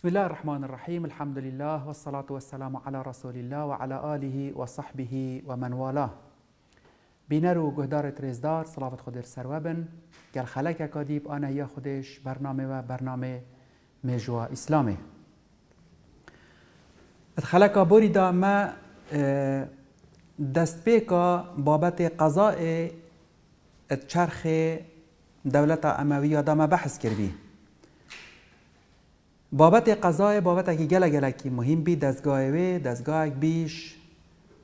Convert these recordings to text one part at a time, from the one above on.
بسم الله الرحمن الرحيم الحمد لله والصلاة والسلام على رسول الله وعلى آله وصحبه ومن والاه بینر و گهدار تریزدار صلافت خود سرو بن گر خلک اکادیب آنه یا خودش برنامه و برنامه مجوا اسلامه خلک بوری دا ما اه، دست پیکا بابت قضاء چرخ دولت اموی دا ما بحث کردی بابت قضای بابت اگه گله گله که مهم بی دستگاه وی دستگاه بیش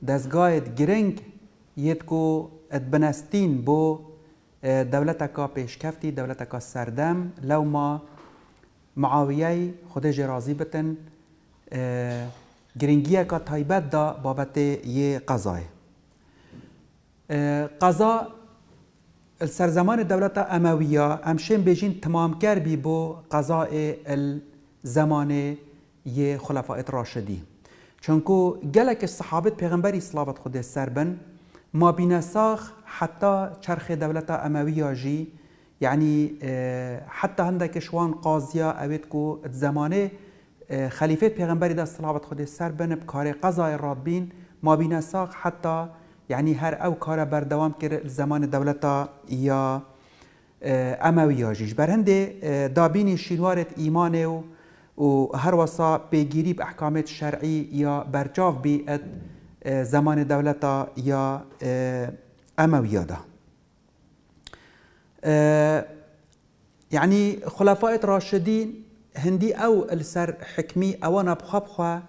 دستگاه گرنگ یت کو ادبنستین بو دولت کا پیشکفتی دولت کا سردم لو ما معاویه خودش راضی بتن گرنگی کا تایبت دا بابت یه قضای قضا سرزمان دولت امویه امشین بیجین تمام کر بی بو قضای زمان خلفایت راشدی چونکو گلک صحابت پیغمبری صلوات خود سر ما بین حتی چرخ دولت اموی جی یعنی حتی هندک شوان قاضیا اوید کو زمانه خلیفه پیغمبری دا صلوات خود سر بنب کار قضای رابین ما بین حتی یعنی هر او کار بردوام کرد زمان دولت یا اموی جیش بر دابین شیلوارت ایمان و و هر وسا پیگیری به احکامات شرعی یا برجاف ات اه، زمان دولتا یا اه، امویادا يعني اه، خلفاء راشدين هندي او السر حكمي او انا خوا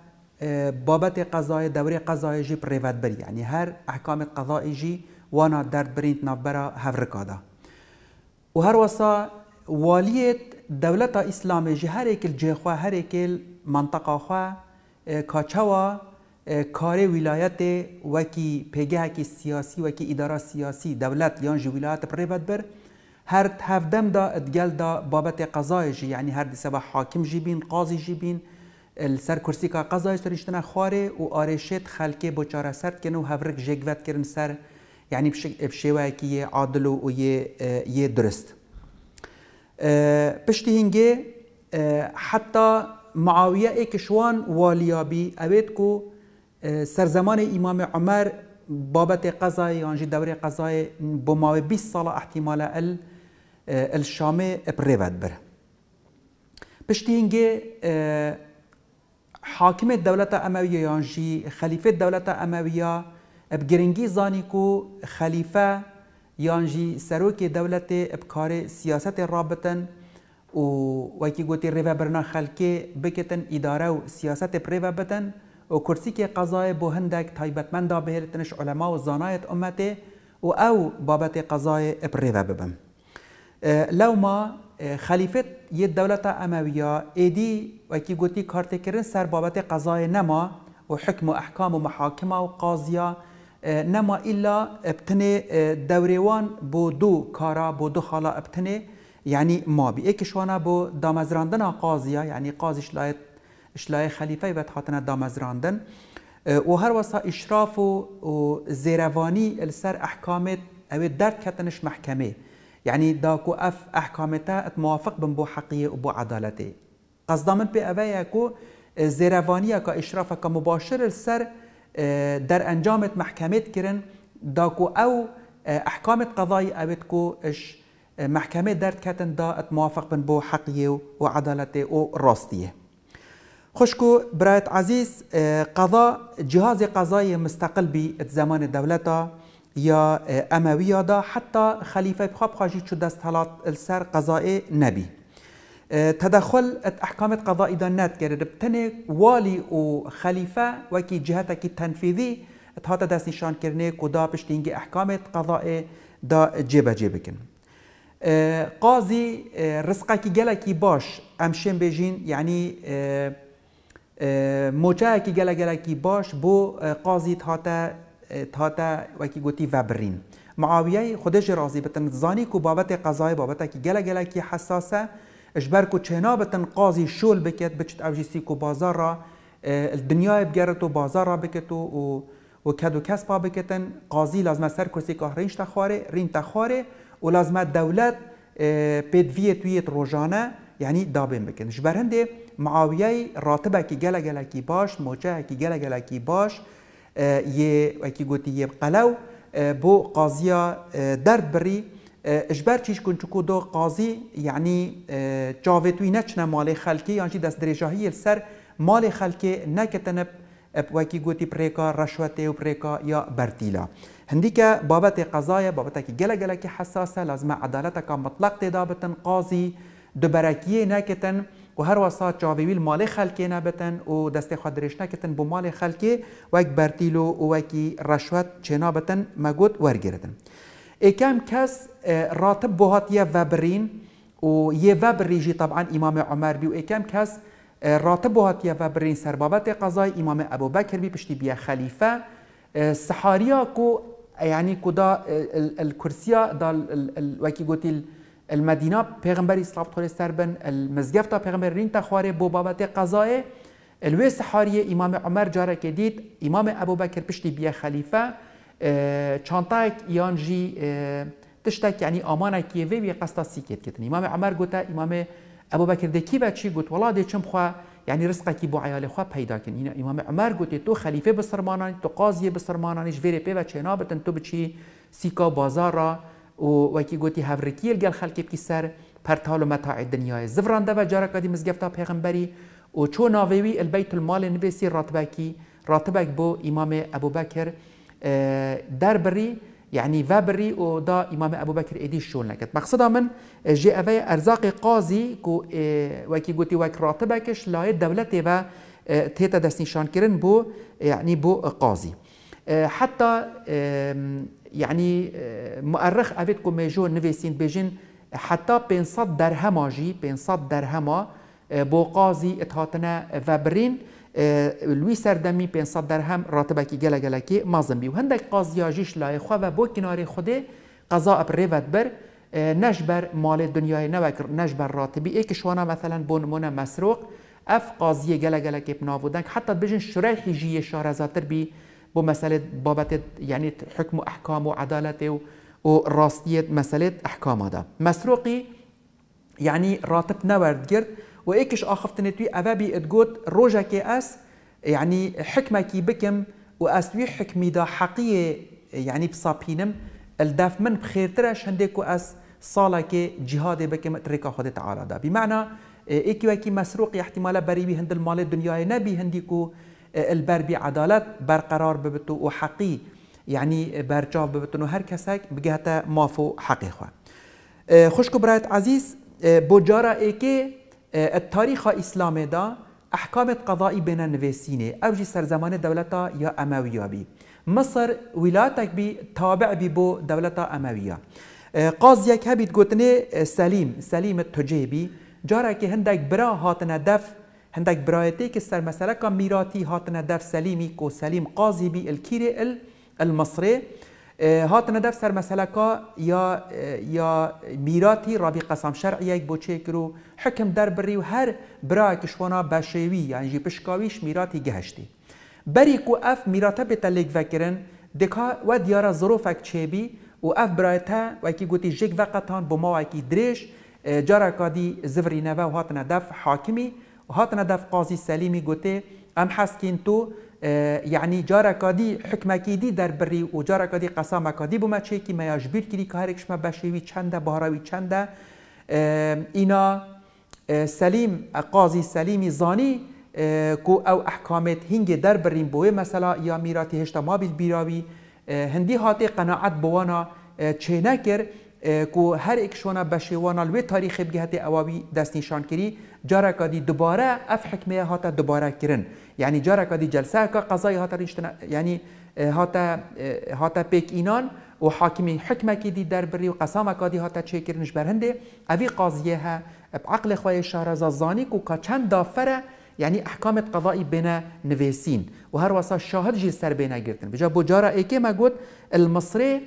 بابت قضای دوري قضای جی بريفات بری یعنی هر احکام قضائي جی وانا درد برینت نبرا هفرکادا و هر وسا والیت دولتا اسلام جه هر اکل جه خواه هر اکل منطقه خواه کاچوا کار ولایت وکی پیگه کی سیاسی وکی اداره سیاسی دولت یان جه ولایت پر بد بر هر هفدم دا ادگل دا بابت قضای جی یعنی هر دسبه حاکم جی بین قاضی جی بین سر کرسی که قضایش ترشتنا خواره و آرشت خلکه بچاره سرد کنه و هفرک جگوت کرن سر یعنی بشیوه که یه عادل و یه درست پشتی حتى معاويه معاویه واليابي کشوان والیابی اوید سرزمان امام عمر بابت قضايا يعني دوره قضايا بماوی 20 سال احتمال ال الشامي بریود بره پشتی هنگه حاکم دولت يعني خليفة خلیفه دولت امویه زانيكو خليفة یانجی سروک دولت ابکار سیاست رابطن و وکی گوتی ریوه برنا خلکی بکتن اداره و سیاست پریوه بتن و کرسی که قضای بو هندک تایبتمن دا بهرتنش علما و زانایت امته و او بابت قضای پریوه ببن اه، لو ما اه، خلیفت یه دولت امویا ایدی وکی گوتی کارت کرن سر بابت قضای نما و حکم و احکام و محاکمه و قاضیه نما إلا ابتني دوريوان بو دو كارا بو دو خالا ابتني يعني ما بي ايك شوانا بو دامزراندن قاضيا يعني قاضي شلاي شلاي خليفة يبت حاتنا دامزراندن هر وصا إشراف زيرواني السر أحكامت أو درد كتنش محكمة يعني داكو أف أحكامتا اتموافق بن بو حقية بو عدالتي قصدا من بي أبايا كو زيروانية كإشرافة كمباشر السر آه، در انجامت محکمت کرن داکو او آه، احکامت قضایی اوید کو اش آه، محکمه درد کتن دا اتموافق بن بو حقیه و عدالته و راستیه خشکو برایت عزیز قضا جهاز قضایی مستقل بی زمان دولتا یا اموی حتی خلیفه بخواب خواجی چو دست حالات السر قضای نبی تدخل احكام قضایی دانات نت کرد بتنه والی و خلیفه و کی جهت کی تنفیذی هات نشان کرنه كودا بشتينجي احكام قضایی دا جيبا جيبكن آه، قاضي قاضی رزقه کی گله کی باش امشين بجین يعني موچه كي جلا گله کی باش بو آه، قاضي تاتا آه، تاتا وكي کی گوتی معاويه معاویه خودش راضی بتن زانی کو بابت قضای بابت كي جلا گله کی حساسه اجبر کو چنابتن قاضی شول بکت بچت او جیسی کو بازار را الدنیا بگرت و بازار را بکت و و کد و کس پا بکتن قاضی لازم سر کرسی که رینش تخواره رین تخواره و لازم دولت پدویت ویت روزانه یعنی دابین بکن جبر هنده معاویه راتبه که گله گله کی باش موچه که گله گله کی باش یه اکی گوتی یه قلو بو قاضیا درد بری اجبر چیش کن چکو دو قاضی یعنی جاوه توی نچنه مال خلکی یعنی دست درجاهی سر مال خلکی نکتنب وکی گوتی پریکا رشوت و پریکا یا برتیلا هندی که بابت قضای بابت که گله گله که حساسه لازم عدالت که مطلق تیدا بتن قاضی دبرکیه نکتن و هر وسط جاویل مال خلکی نبتن و دست خود درش نکتن بو مال خلکی وک برتیلو و وکی رشوت چنابتن مگود ورگیردن اكام كاس آه، راتب بوهات يا فابرين و يا فابريجي طبعا امام عمر بي واكام كاس آه، راتب بوهات يا فابرين سربابات قضاء امام ابو بكر بي بشتي بيا خليفه آه، سحاريا كو يعني كو دا الكرسيا دا الوكي قوتي المدينه بيغمبري اسلام طول سربن المزگفتا بيغمبري رين تخواري بو بابت قضاء الوي سحاريه امام عمر جارك ديت امام ابو بكر بشتي بيا خليفه چانتایک یان جی که یعنی آمانه که وی وی قصد سیکت کتن امام عمر گوتا امام ابو بکر دکی بچی گوت ولاد چم خوا یعنی رزق کی بو عیال خوا پیدا کن این امام عمر گوت تو خلیفه بسرمانان تو قاضی بسرمانان جویر پی و چنا بتن تو بچی سیکا بازار را و وکی گوتی هورکیل گل خلکی کی سر پرتال و متاع دنیای زفرانده و جارا کدی مزگفتا پیغمبری و چو ناویوی البیت المال نویسی راتبکی راتبک بو امام ابو بکر آه، دربري يعني فابري او دا امام ابو بكر ايدي شون لكت مقصدا من آه، جي اوي ارزاق قاضي كو آه، وكي غوتي وك راتبكش لاي دولتي و تيتا دست نشان كرن بو يعني بو قاضي حتى يعني مؤرخ افيت كو ميجو نفيسين بيجين حتى 500 درهم جي 500 درهم بو قاضي اتهاتنا فابرين لوی سردمی 500 درهم راتبه کی گله گله کی و هندک قاضی لای خواه و بو کنار خود قضا ود بر نجبر مال دنیای نوکر نجبر راتبی ای که مثلا بونمون مسروق اف قاضی گله گله کی بناودن حتی بجن شرح حجی شارزاتر بی بو مسئله بابت یعنی حکم و احکام و عدالت و و راستیت مسئله احکام دا مسروقی یعنی راتب نورد گرد وإيكش آخفتنتوي أبا أبابي إتقوت روجا كي أس يعني حكمة كي بكم وأسوي حكمي دا حقية يعني بصابينم الداف من بخير ترى شندك أس صالة كي جهادي بكم تريكا خد تعالى دا بمعنى إيكي وكي مسروق احتمال بي هند المال الدنيا نبي هنديكو البر بر قرار ببتو وحقي يعني بر برجاف ببتنو هر كساك بجهة مافو حقيقة خوشكو برايت عزيز بجارة إيكي آه، التاريخ الاسلامي دا احكام قضائي بين النفسيني او جي زمان دولتا يا امويه بي مصر ولاتك بي تابع بي بو دولتا امويه آه، قاضي كابيت قوتني آه، سليم سليم التجيبي جارك هندك برا هاتنا دف هندك برايتي كسر مسألة ميراتي هاتنا دف سليمي كو سليم قاضي بي الكيري المصري هاتن دف سر مسئله کا یا یا میراتی رابی قسم شرعی یک بوچه کرو حکم در بری و هر برای کشوانا بشوی یعنی جی پشکاویش میراتی گهشتی بری کو اف میراته به تلیگ وکرن دکا و دیارا ظروفک چیبی و اف برای تا و اکی گوتی جگ وقتان بما و اکی دریش جارا کادی زوری نوه و هاتن دف حاکمی و هاتن دف قاضی سلیمی گوته ام حسکین تو یعنی جارا کادی حکمه کیدی در بری و جارا کادی قسام کادی بومه چه که میاش بیر کردی که هر کشمه بشیوی چنده بهاراوی چنده اینا سلیم قاضی سلیمی زانی کو او احکامت هنگ در بریم بوی مثلا یا میراتی هشتا ما بیل بیراوی هندی هاتی قناعت بوانا چه نکر کو هر اکشونا بشیوانا لوی تاریخ بگهت اواوی دست نشان کری جارك دي دوباره اف حكمه هاتا دوباره كرن يعني جارك دي جلسه که قضای هاتا رنشتنا يعني، آه، آه، یعنی هاتا هاتا بيك اینان و حكمه حکمه کی دی در بری و قسامه هاتا تشيكر نشبر هندي اوی قاضيها بعقل خواه الشهر زازانيك کو که دافره يعني احكام قضایی بين نفيسين و هر واسه شاهد سر بينا جرتن بجا بو جارا ايكي ما قلت المصري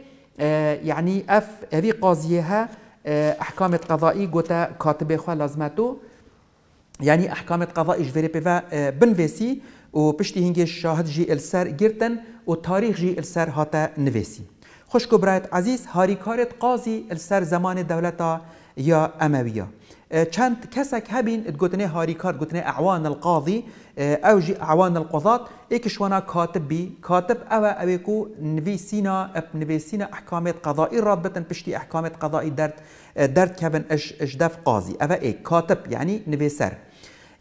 يعني آه، اف اوی قاضيها احكام احکام قضایی كاتبه کاتبه لازمته يعني احكام قضاء جفيري بيفا آه، بنفيسي وبشتي هنجي الشاهد جي السر جيرتن وتاريخ جي السر هاتا نفيسي خوش كبرات عزيز هاري كارت قاضي السر زمان الدولتا يا أموية كانت آه، كسك هبين تقولني هاري كارت قلتني أعوان القاضي آه، أو جي أعوان القضاة إيك شوانا كاتب بي كاتب أو أويكو نفيسينا أب نفيسينا أحكامات قضائي رابطا بشتي أحكامات قضائي دارت درد كابن أش إش داف قاضي أو إيك كاتب يعني نفيسر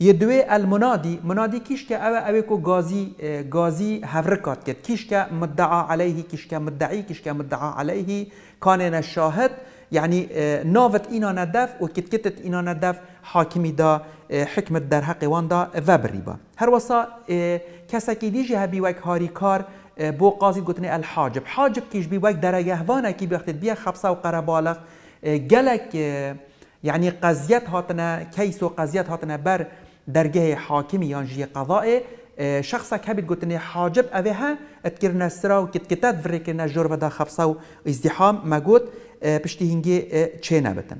یه دوی المنادی منادی کیش که اوه اوه کو گازی گازی هفرکات کرد کیش که مدعا علیه کیش که مدعی کیش که مدعا علیه کانه نشاهد، یعنی ناوت اینا ندف و کت کتت اینا ندف حاکمی دا حکمت در حق وان دا وبری با هر وسا کسا که دیجی هبی وک هاری کار بو قاضی گوتنه الحاجب حاجب کیش بی وک در یهوانا کی بیختید بیا خبسه و قربالق گلک یعنی قضیت هاتنه کیس و قضیت هاتنه بر درگه حاکمی یان جی قضای شخصك هبت قلت اني حاجب اويها تكرنا سرا وكت كتات فريكنا جربة دا خبصة وازدحام ما قلت بشتي هنجي تشينا بتن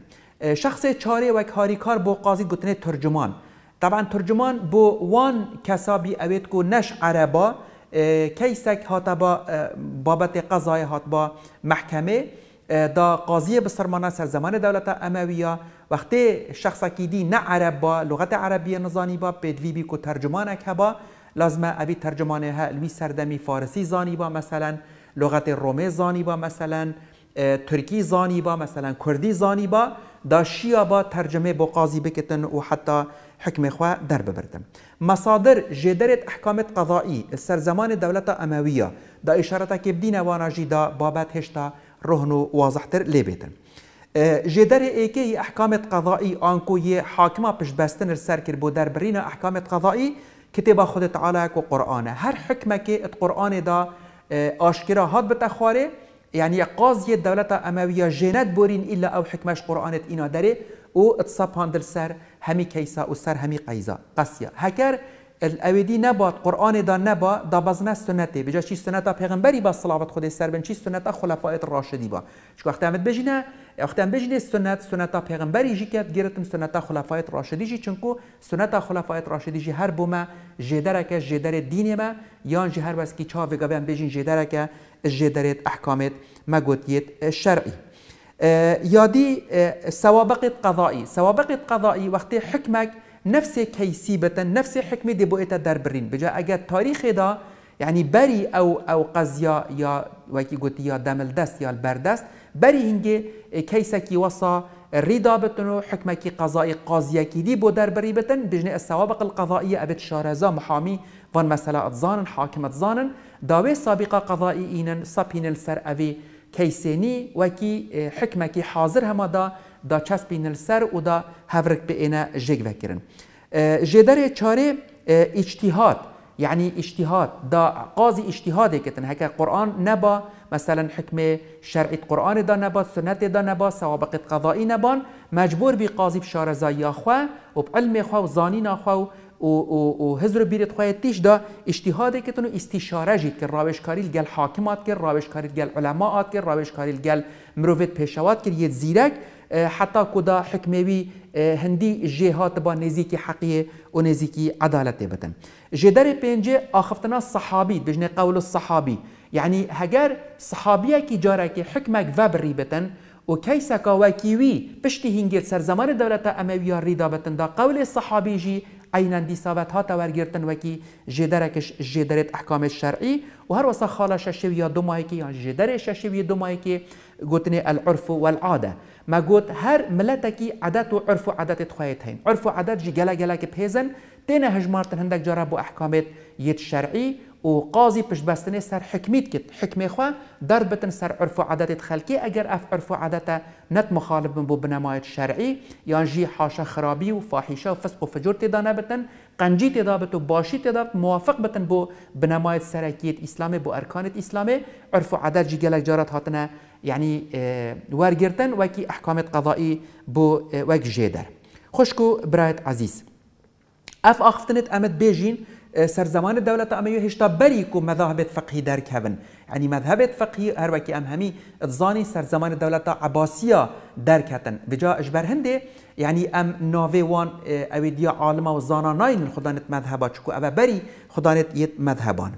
شخص چاره وك هاريكار بو قاضي قلت اني ترجمان طبعا ترجمان بو وان كسابي اويت كو نش عربا كيسك هاتبا بابت قضايا هاتبا محكمه دا قاضی بسرمانه سر زمان دولت ها وقتی شخص دی نه عرب با لغت عربی نزانی با پدوی بی کو ترجمانه که با لازمه اوی ترجمانه ها الوی سردمی فارسی زانی با مثلا لغت رومی زانی با مثلا ترکی زانی با مثلا کردی زانی با دا شیا با ترجمه با قاضی بکتن و حتی حکم خواه در ببردم مصادر جدرت احکام قضایی سر زمان دولت امویه دا اشارتا که بدین جی دا بابت هشتا رهنو واضحتر لبيتن جدار ايكي احكام قضائي انكو يه حاكمه پش بستن سركر بو دربرينا احكام قضائي كتاب خود تعالى کو قرآن هر حكمه كي ات قرآن دا آشكرا هاد بتخواره يعني قاضي الدولة أموية جنات بورين إلا أو حكمش قرآن إنا داري و اتصاب دل سر همي كيسا و سر همي قيزا قسيا هكر اویدی نباد قرآن دا نبا دا بزنه سنته بجا چی سنت پیغمبری با صلوات خود سر بن چی سنت خلفاء راشدی با چ وقت امت بجینه وقت ام سنت سنت پیغمبری جی کات گرتم سنت خلفای راشدی جی چونکو سنت خلفاء راشدی جي هر بومه جدرك جدر الدين ما يان جي هر بس كي چا وگا بن بجین جدرک جدرت ما گوتیت الشرعی یادی سوابق قضایی سوابق قضائی وقتی حکمک نفس كيسي بتن نفس حكمة دي بوئتا دار برين بجا اگر تاريخ دا يعني بري او او قزيا يا وكي قلت يا دام الدست يا البردست بري كيسا كي وصا ريدا بتنو حكمة كي قضائي قاضية كي دي بو دار بري بتن بجني السوابق القضائية ابت شارزا محامي فان مسألة اتزانن حاكم اتزانن داوي سابقة قضائي اينن سابين السر اوي كيسيني وكي حكمة كي حاضر هما دا دا بین سر و دا هفرک به اینه جگ وکرن جدر چاره اجتهاد یعنی اجتهاد دا قاضی اجتهاده کتن هکه قرآن نبا مثلا حکم شرعیت قرآن دا نبا سنت دا نبا سوابق قضایی نبان مجبور بی قاضی بشار زایی خواه و بعلم خواه و زانین خواه و, و, و هزر بیرت خواهد تیش دا اجتهاده کتن و استشاره جید که راوشکاری لگل حاکمات کرد راوشکاری لگل علماءات کرد راوشکاری لگل مروفت پیشوات کرد یه زیرک حتى كدا حکموی آه، هندي جه هات با نزیکی حقیه و نزیکی عدالت بتن جدر پنجه آخفتنا الصحابي بجني قول الصحابي يعني هجر صحابيه كي جاره حكمك فابري بتن و کیسا کاوکیوی بشتي هنگیت سر زمان دولة امویا الرضا بتن دا قول الصحابي جي عينا دي صابت هاتا ورگرتن وكي جدركش جدرت احكام الشرعي وهر وصا خالا ششوية دمايكي يعني جدر ششوية دمايكي قوتني العرف والعادة ما گوت هر ملتکی عادت و عرف و عادت خواهید هن عرف و عادت جی گلا گلا که پیزن تنه هجمارتن هندک جرا بو احکامت یت شرعی و قاضی پش بستنه سر حکمیت کت حکمی خوا؟ در بتن سر عرف و عادت خلکی اگر اف عرف و عادت نت مخالف بو بنمایت شرعی یا جی حاشا خرابی و فاحشه و فسق و فجور دانه بتن قنجی تی دابت و باشی دابت موافق بتن بو بنمایت سرکیت اسلامی بو ارکانت اسلامی عرف و عادت جی گلا جارت هاتنه يعني آه، یعنی قضائي بو ئەحکامت قەضایی بۆ آه، وەک ژێدەر خوشک و برایەت عزیز ئەف ئاختنت ئەمەد بێژین آه، سەرزەمان دەولەت ئەمەوی هێشتا بەریک و مەذاهبێت فەقی دەرکەبن ینی مەذهبێت فەقی هەروەکی اتظاني سر زمان الدولة عباسية دار دەرکەتن بجا اجبر هندي يعني أم نوفي وان دیە عالمە وزانا ناين خدانت مذهبات شكو أبا بري خدانت يت مذهبان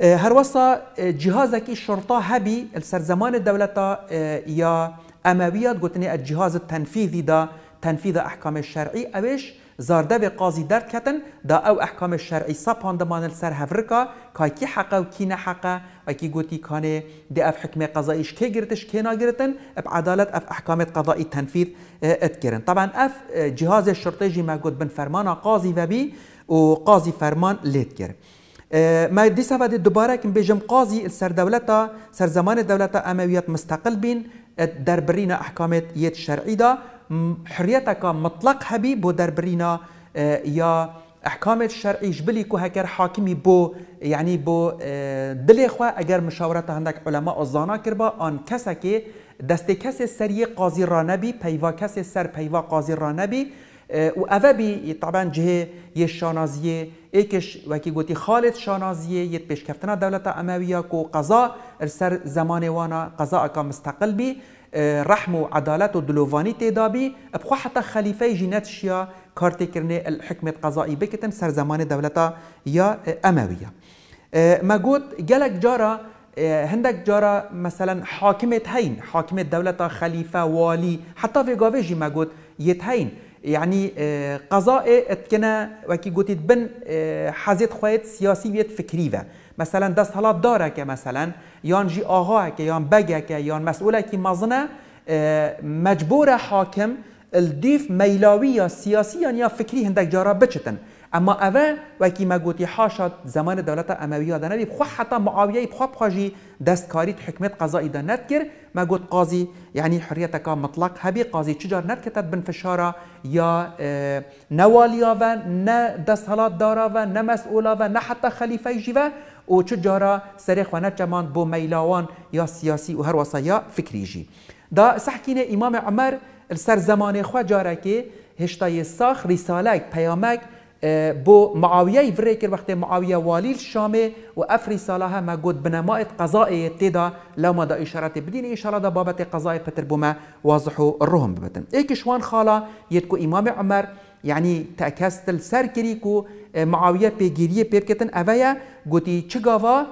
اه، هر وصا اه، هەروەسا جیهازێکی هبي هەبی لەسەر زمانی دەولەتە اه، یا ئەمەویات گوتنی ئە جیهاز تەنفیذیدا تەنفیذە ئەحکامی شەرعی ئەوێش زاردەبێ قازی دەرکەتن دا ئەو ئەحکامی شەرعی سەپان دەمانن سەر هەفرکا کاکی حەقە و کی نەحەقە ئەکی گوتی کانێ دا أف حکمێ قەزاییش کێ گرتش کێ ناگرتن ئەب عدالت ئەف ئەحکامێت قەضایی تەنفیذ ئەتکردن طبعا ئەف جیهازێ شرتێژی مەگوت بن فەرمانە قازی وەبی و قازی فەرمان لێت کرد. آه، ما دي سبا دی دوباره کم بیجم قاضی سر دولتا سر زمان دولتا امویت مستقل بين دربرينا برین احکامت یت دا حريتك مطلق هبي بو دربرينا آه، يا احكام الشرعي جبلي كو هكر حاكمي بو يعني بو آه، دلي خوا اگر مشاورت عندك علماء الزانا كربا ان كسكي دست کس سري قاضي رانبي پيوا کس سر پيوا قاضي رانبي و اوه بی طبعا جهه یه شانازیه ایکش وکی گوتی خالد شانازیه یه پیشکفتنا دولت امویه کو قضا سر زمان وانا قضا اکا مستقل بی اه، رحم و عدالت و دلووانی تیدا بی بخو حتی خلیفه جینت شیا کارتی کرنه الحکمت قضایی بکتن سر زمان دولت یا امویه اه، ما گوت گلک جارا اه، هندك جارا مثلا حاكمة هين حاكمة دولة خليفة والي حتى في قاوي جي ما قلت يتهين يعني آه، قضاء اتكنا وكي قلت بن آه، حزيت خويت سياسي ويت فكريفا مثلا ده صلاة دارك مثلا يان جي آغاك يان بقاك يان مسؤولة كي مظنة آه، مجبورة حاكم الديف ميلاوية سياسية يا فكري هندك جارة بچتن اما اوه و کی مگوتی هاشات زمان دولت اموی ها دنبی خو حتا معاویه بخو بخوجی دستکاری حکمت قضایی دنت کر ما گوت قاضی یعنی حریت کا مطلق هبی قاضی چجار نت کتت بن فشارا یا نوالیا اه، و نه دستالات دارا و نه مسئولا و نه حتی خلیفه جیوه و چجارا سری خوانت جمان بو میلاوان یا سیاسی و هر وصایا فکری جی دا سحکین امام عمر السر زمان خو جارا که هشتای ساخ رسالک پیامک اه، بو معاويه وره وقت معاويه والي الشام و افري صالها ما قد بنماء قضاء تدا لما دا اشارات بدين اشاره دا بابت قضاء بتر بما واضح الرهم ببتن ايك شوان خالا يتكو امام عمر يعني تاكستل سر معاويه بيجيريه بيبكتن افيا قوتي تشغاوا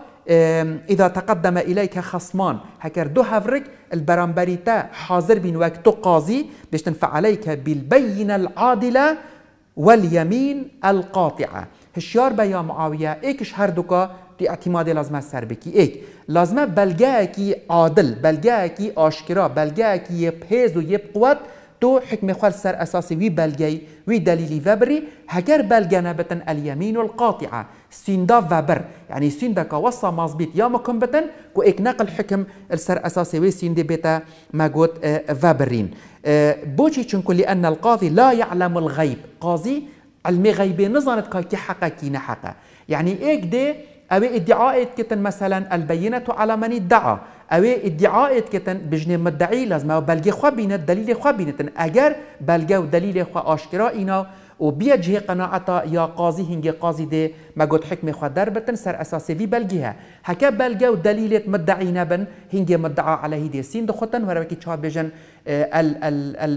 إذا تقدم إليك خصمان هكر دو هفرك البرامبريتا حاضر بين وقت قاضي باش تنفع عليك بالبينة العادلة واليمين القاطعة هشیار بە یا معاویە ئێکش هەردووکە دی ئەتیمادی لازمە ايك لازمة لازمە بەلگایەکی عادل بەلگایەکی ئاشکرا بەلگایەکی یە پێز و یە قوت تۆ حکمی خوال سەر ئەساسی وی بەلگەی وی دەلیلی وەبری هەگەر بەلگەنە بتن اليمين القاطعة سيندا فابر يعني سيندا كوصا مازبيت يا مكمبتن كو اكناق الحكم السر اساسي وي سيندي بيتا ماغوت آه، فابرين آه، بوشي تشنكو لان القاضي لا يعلم الغيب قاضي علمي غيبي نظرت كي حقا كي نحقا يعني ايك دي او ادعاء كتن مثلا البينة على من ادعى او ادعاء كتن بجنه مدعي لازم او بلغي خوا دليل خوا بينتن اگر بلغي دليل خوا اشكرا اينا و بیا جهه قناعتا یا قاضی هنگی قاضی ده مگد حکم خود در بتن سر اساس وی بلگی ها هکا بلگه و دلیلت مدعی نبن هنگی مدعا علیه ده سین ده خودن ال ال بجن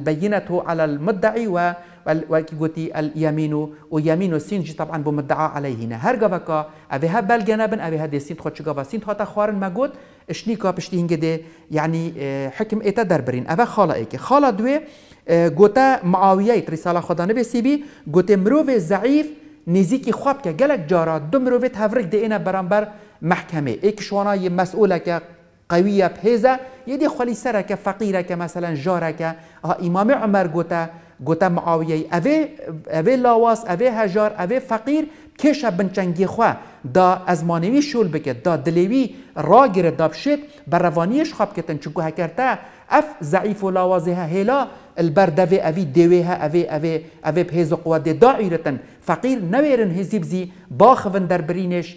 البینتو على المدعی و وكي قلتي اليمين ويمين السينجي طبعا بمدعى عليه هنا هر قبكا أبي ها بلجنابن أبي هاد السينت خدش قبا سينت هاتا خوارن مجود اشنيكا بشتي هنجدي يعني اه، حكم إتا دربرين أبا خالا إيكي خالا دوي گوته معاویه رساله خدا نبیسی گوته مروف ضعیف نزیکی خواب که گلک جارا دو مروف تفرق ده اینه برانبر محکمه ایک شوانا یه مسئوله که قویه بهزه یه دی خالی سره که فقیره که مثلا جاره که امام عمر گوته گوته معاویه اوه اوه لاواس اوه هجار اوه فقیر کشه بنچنگی خو دا از مانوی شول بکد دا دلیوی را گیره دا بشید بر روانیش خواب کتن چونکو هکرته اف ضعيف لا واضحه هلا البرد اوي اوي دويها اوي اوي اوي بهز قوة دي دائرة فقير نويرن هزيب زي باخفن در برينش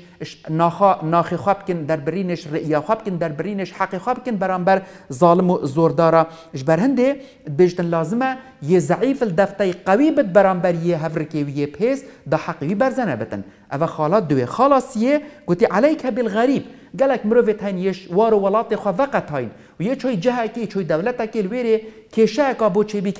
ناخا ناخي خابكن در برينش رئيا خابكن در برينش حقي خابكن برانبر ظالم و زوردارا اجبر هنده بيجتن لازمه يه ضعيف الدفتي قوي بد برانبر يه هفركي ويه بهز ده حقي برزنه بتن اوه خالات دوي خلاص يه قلت عليك بالغريب گەلک مروفت هەن یش وارو وڵاتی خوا فقط هاین و یە چۆی جەهاکی چۆی دەولەتەکە وێرێ کێشەیەکە بۆ چێبی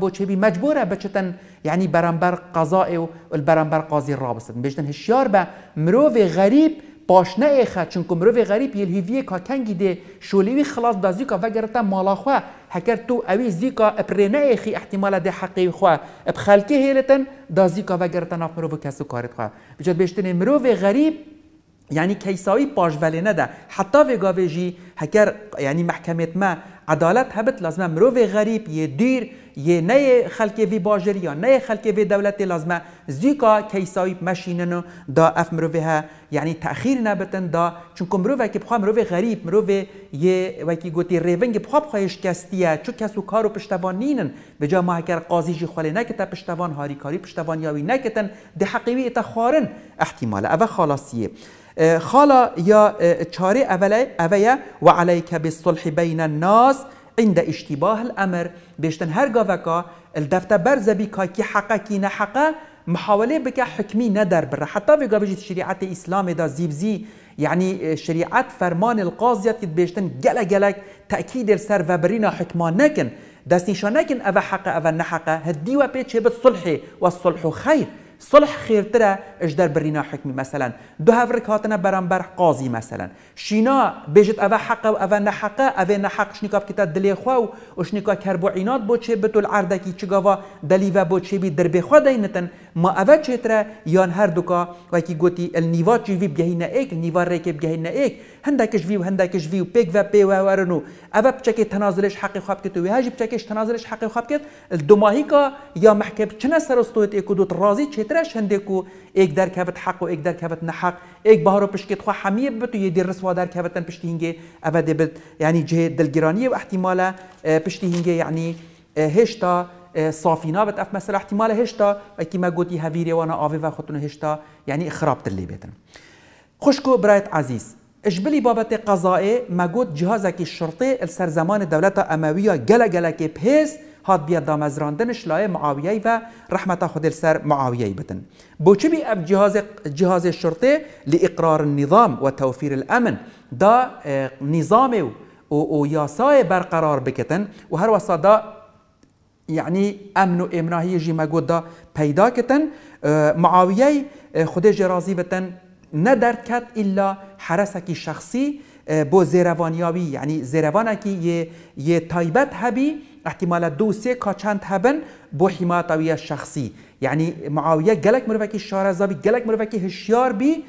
بو چه چێبی مجبوره بچتن یعنی بەرەمبەر قەزائێ و بەرەمبەر قازی ڕابستن بجتن هشیار بە مروف غەریب باش نه اخه چون نەیخە غریب یل هیوی کا کاتەنگی دێ شۆلێوی خلاص دازی کا وگرتا مالا ماڵاخوا هەکەر تو اوی زیکا ئەپڕێنەیەخی احتیمالە دێ حەقی خوا ئەب خەلکی هیلتن دازی کا وگرتا ناف مرۆڤ کەس و کارتخوا بجێت بێشتنێ مرۆڤ غەریب یعنی کیسایی پاشوله نده. حتی وگاویجی هکر یعنی محکمت ما عدالت هبت لازمه مروه غریب یه دیر یه نه خلک وی باجری یا نه خلک وی دولت لازمه زیکا کیسایی مشینن دا اف مروی ها یعنی تأخیر نبتن دا چون که که بخواه مروه غریب و یه وکی گوتی ریونگ بخواه خویش کستیه چون کسو کارو پشتوان نینن به جا ما هکر قاضی جی خواله نکتا پشتوان هاری کاری پشتوان یاوی نکتن ده حقیوی اتا خارن احتماله اوه خلاصیه آه، خالا يا تشاري آه، اویه وعليك بالصلح بين الناس عند اشتباه الامر بيشتن هر گاوکا الدفته برزة بيكا كي حقا كي نحقا محاوله بك حكمي ندر برا حتى في قبل شريعة الإسلام دا زيبزي يعني آه، شريعة فرمان القاضية تبيشتن جلا جلا تأكيد السر وبرينا حكمان نكن داس نشانكن أبا حقا أبا نحقا هدي وبيتش بالصلح والصلح خير صلح خیرتره اش در برینا حکمی مثلا دو هفرک هاتنه برانبر قاضی مثلا شینا بیجت اوه حق و اوه نحقه اوه نحق شنیکاب کتا دلی خواه و شنیکا کربوعینات بو چه بتو العردکی چگاوا دلی و بو چه بی در بخوا دینتن ما اول چترا یان هر دوکا و کی گوتی ال نیوا چی وی بگهینا ایک نیوا ریک بگهینا ایک هندا کش وی هندا کش وی و پیک و پی و ورنو اول بچکی تنازلش حق خواب کی تو وی هاج چکیش تنازلش حق خواب کی دو ماهی کا یا محکب چنا سر سرستوت ایکو دو رازی شند کو ایک در کبت حق و ایک در کبت حق ایک بهارو پشکت خو حمیه بتو یه در رسوا در کبتن پشتینگه اول دبت یعنی جه دلگرانی و احتمالا پشتینگه یعنی هشتا آه، صافینا بت اف مثلا احتمال هشتا اکی ما گوتی هویری وانا آوی و خودتون هشتا یعنی اخراب تلی بیتن خشکو برایت عزیز اجبلي بابت قضائي مجود جهازك الشرطي السر زمان دولتا امويه جلا جلا كي بهيس هاد بيا دامزراندنش لای معاویه و رحمت خود سر معاویه بتن بوچی بی اب جهاز جهاز شرطه لاقرار النظام و توفیر الامن دا آه، نظام و و یاسای برقرار بکتن و هر وصدا یعنی امن و امناهی جی دا پیدا کتن معاویه خودش راضی بتن ندرد کت الا حرسکی شخصی بو زیروانیاوی یعنی زیروانکی یه, یه تایبت هبی احتمال دو سه کاچند هبن بو حمایتاوی شخصی یعنی معاویه گلک مروکی بی گلک مروکی هشیار بی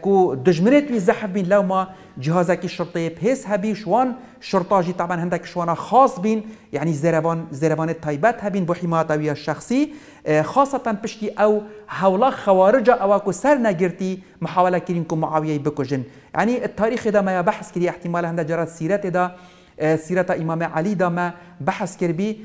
كو اه، دجمرت وي زحف بين لوما جهازك الشرطي بهس هبي شوان الشرطة جي طبعا عندك شوانا خاص بين يعني زربان زربان الطيبات هبين بحماية ويا الشخصي خاصة بشتي او هولا خوارجا او اكو سر ناجرتي محاولة كرينكو معاوية بكوجن يعني التاريخ ده ما يبحث كري احتمال هندا جرات سيرات ده سيرة إمام علي دا ما بحث كربي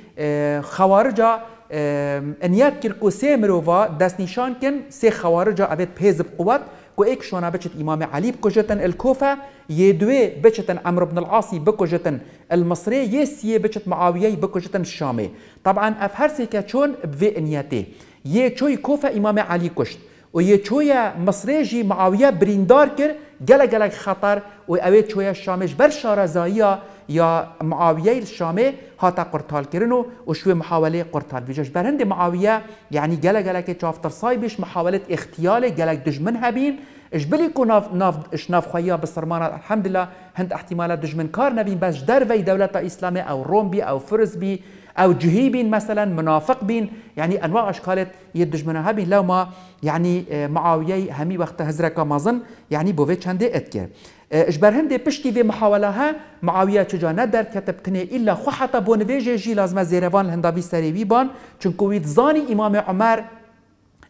خوارجة ان كركو سي مروفا داس نيشان كن سي خوارجا ابيت بهز بقوات كو ايك شونا بچت امام علي بکجتن الكوفه يدوي بچتن عمرو بن العاص بکجتن المصري يسي بچت معاوية بکجتن الشامي طبعا افهرسي كاتشون بفي انياتي يه چوي كوفة امام علي كشت و يه چوي مصري جي معاوية بريندار كر گله گله خطر و اوه چوي شامش بر شارزایی یا معاویه شامه هاتا قرطال کردن و شوی محاوله قرطال بیجاش برهند معاویه یعنی گله گله که چافتر بیش محاولت اختیال گله دجمن هبین اش بلی کو ناف ناف اش ناف خویا بسرمان الحمدلله هند احتمال دجمن کار نبین بس وی دولت اسلامی او روم بی او فرز بی او جهی بین مثلا منافق بين يعني انواع اشكالات يدجمنا هبين لو ما يعني اه، معاويه همي وقت هزرك مازن يعني بوفيتش هندي اتكر اجبر هندي پشتی و محاوله ها معاویه چجا نه در کتب کنه الا خو حتی بونویجه جی لازم زیروان هنداوی سریوی بان چون کوید زانی امام عمر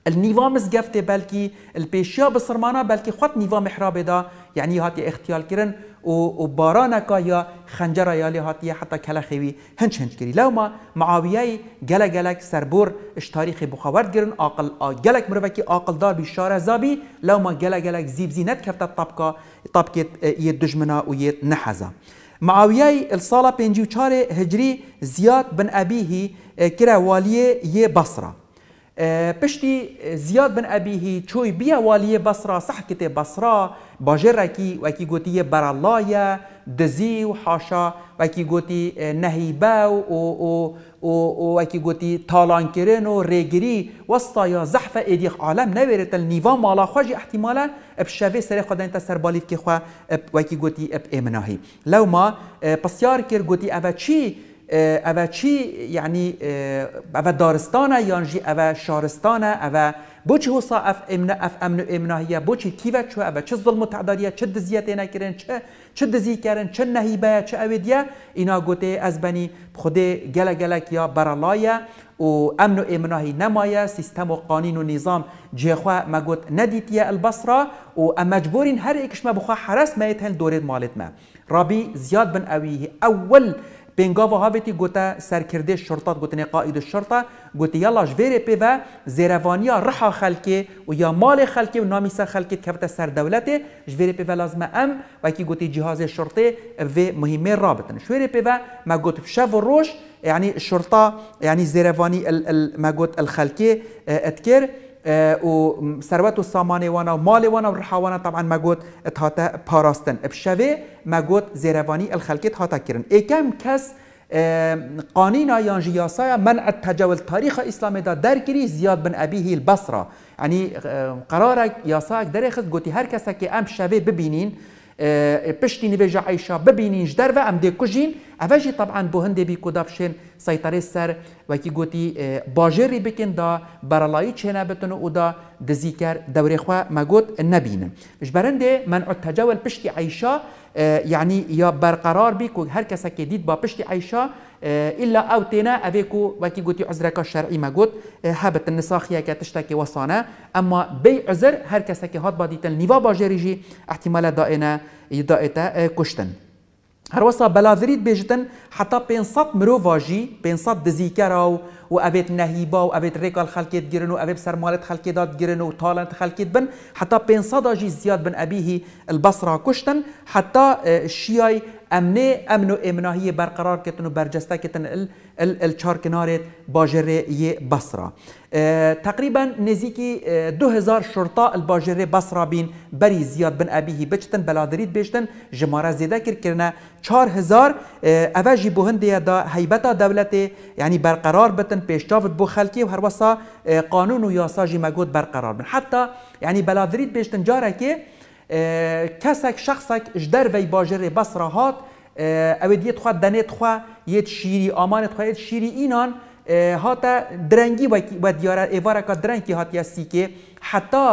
النظام مزقفته بلكي البيشيا بصرمانا بلكي خط نظام حرابي دا يعني هاتي اختيال كرن و باران کا یا خنجر یا هاتیه حتی کله خوی هنچ هنچ گری لو ما معاویه گله گلک سربور اش تاریخ بخاورد گرن اقل گلک مروکی اقل دار بیشاره زابی لو ما گله گلک زیب زینت کفته طبقه طبقه اه، یه دجمنا و یه نحزا معاویه الساله 54 هجری زیاد بن ابیه اه، کرا والیه یه بصره آه، پشتی زیاد بن ابیهی چوی بیا والی بصره صح کته بصره باجر کی و کی گوتی برالله دزی و حاشا آه، و کی گوتی نهیبه و او او و کی گوتی تالان کرن و ریگری وسطا یا زحف ایدیخ عالم تل نیوا مالا خوج احتمالا اب شوی سر خدا تا سر بالیف کی خو و کی گوتی اب امناهی لو ما بسیار آه، کر گوتی اوا چی او چی یعنی او دارستانه یانجی یعنی او شارستانه او بچه حسا اف امن اف امن امناهیه بوچی و چو او چه ظلم و تعدادیه چه دزیت اینا چه چه دزی کرن چه نهیبه چه اویدیه اینا گوته از بنی خود گلگلک یا برالایه و امن و امناهی نمایه سیستم و قانون و نظام جیخوا مگوت ندیتیه البصره و مجبورین هر ایکش ما بخوا حرس ما یتن دورید مالت ما رابی زیاد بن اویه اول بنگاوا هاوتی غوتا سركردي شرطات گوتنه قائد الشرطه گوتی يلا جفيري بيفا زيرافانيا رحا خالكي ويا مال خالكي وناميسا خالكي سر سر دولتي جفيري بيفا لازم ام وكي غوتي جهاز شرطه في مهمه رابطن شويري بيفا ما غوت بشاف الروش يعني الشرطه يعني زيرافاني ما غوت الخالكي اتكر آه، و ثروت و سامانه وانا و مال وانا و رحوانا طبعا ما گوت اتهاتا پاراستن بشوه ما گوت زیروانی الخلکت هاتا کرن ایکم کس آه، قانون یان یاسای من التجاول تاریخ اسلام دا در کری زیاد بن ابیه البصره یعنی آه، قرار یاسای در خد گوتی هر کس که ام شوه ببینین پشتی نوێژە عیشا ببینینش دەروە و کجین؟ ئەڤژی طبعاان طبعا هەندێ بی و کی و کی گوتی باژێری بکەندا او دا اودا دزیکر خواه مگوت نبینم. اش برنده من تجاول پشتی عیشا آه، يعني يا برقرار بك هر كسا كديد با پشت عیشا آه، الا او تينا اویکو وكي قوتي عذرکا الشرعي ما قوت آه، هابت النساخية که وصانا اما بي عزر هر كسا كهات هات با ديتن نيفا با جریجی احتمال دائنا يدائتا كشتن هر وصا حتى بين حتی مروفاجي بين 500 دزیکرا و و وابيت نهيبا وابيت ريكال خلكيت جيرنو ابيت سرمالت خلكي دات جيرنو طالنت خلكيت بن حتى بين صداجي زياد بن ابيه البصره كشتن حتى الشياي آه، امنه امنو امناهي برقرار كتنو برجسته كتن ال ال الچار كنارت باجره بصره أه تقريبا نزيكي 2000 آه، شرطه الباجره بصره بين بري زياد بن ابيه بچتن بلادريت بيشتن جماره زيده كر كرنا 4000 آه، اواجي بوهنديا دا هيبتا دولته يعني برقرار بتن با بو خلکی و هر وسا قانون و یاساجی موجود مگود برقرار بن حتی یعنی بلادرید بیشتن جاره که کسک شخصک جدر وی باجر بسراهات، او اوید دیت خوا دنیت خوا یت شیری آمانت خوا یت شیری اینان هاتا درنگی و دیاره ایواره که درنگی هاتی هستی که حتی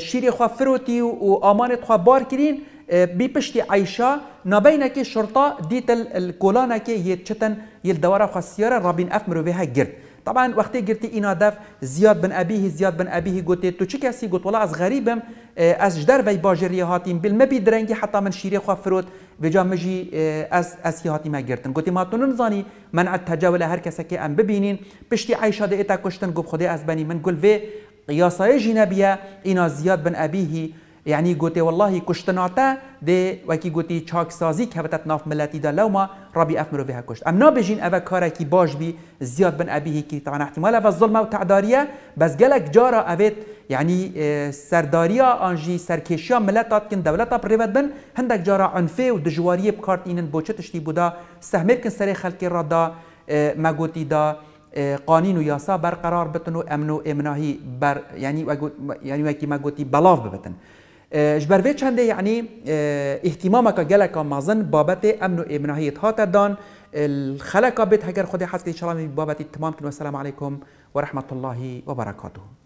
شیری خوا فروتی و آمانت خوا بار کرین آه، بيبشتي عيشة نبينك ديت ديتل كي يتشتن يلدورة خسيرة رابين أف بها جرد طبعا وقتي جرتي إنا داف زياد بن أبيه زياد بن أبيه قوتي تو چه كاسي گوت والله از غريبم آه، از جدار في باجري هاتیم بل مبی حتى من شيري خواه فروت و جا آه، از از هاتیم جرتن قوتي ما تو نزانی منع التجاولة هر كاسكي ام ببينين بشتي عيشة ديتا كشتن کشتن خودي از بني من گل في قياسة جنبیه إنا زياد بن أبيه يعني گوته والله کشتناته ده وکی گوتی چاک سازی که بتت ناف ملتی دا لوما ربی اف مروه كشت امنا بجين اوه كارا كي باش بي زياد بن ابيه كي طبعا احتمال اوه ظلمه و تعداريه بس جالك جارا اوید يعني اه، سرداريا انجي سركيشيا ملتات كن دولتا بريبت بن هندك جارا عنفه و دجواريه بكارت اینن بوچه تشتي بودا سهمير كن سري خلکی را ما اه، مگوتی دا اه، قانون و یاسا برقرار بتن و امن و امناهی بر یعنی وگو... یعنی وکی ما گوتی بلاف ببتن آه، جبر وی چنده یعنی اهتمام که گلک مازن بابت امن و امنهیت هاتر دان الخلق بيت هجر خدي حسكي ان شاء الله بابت التمام كن والسلام عليكم ورحمه الله وبركاته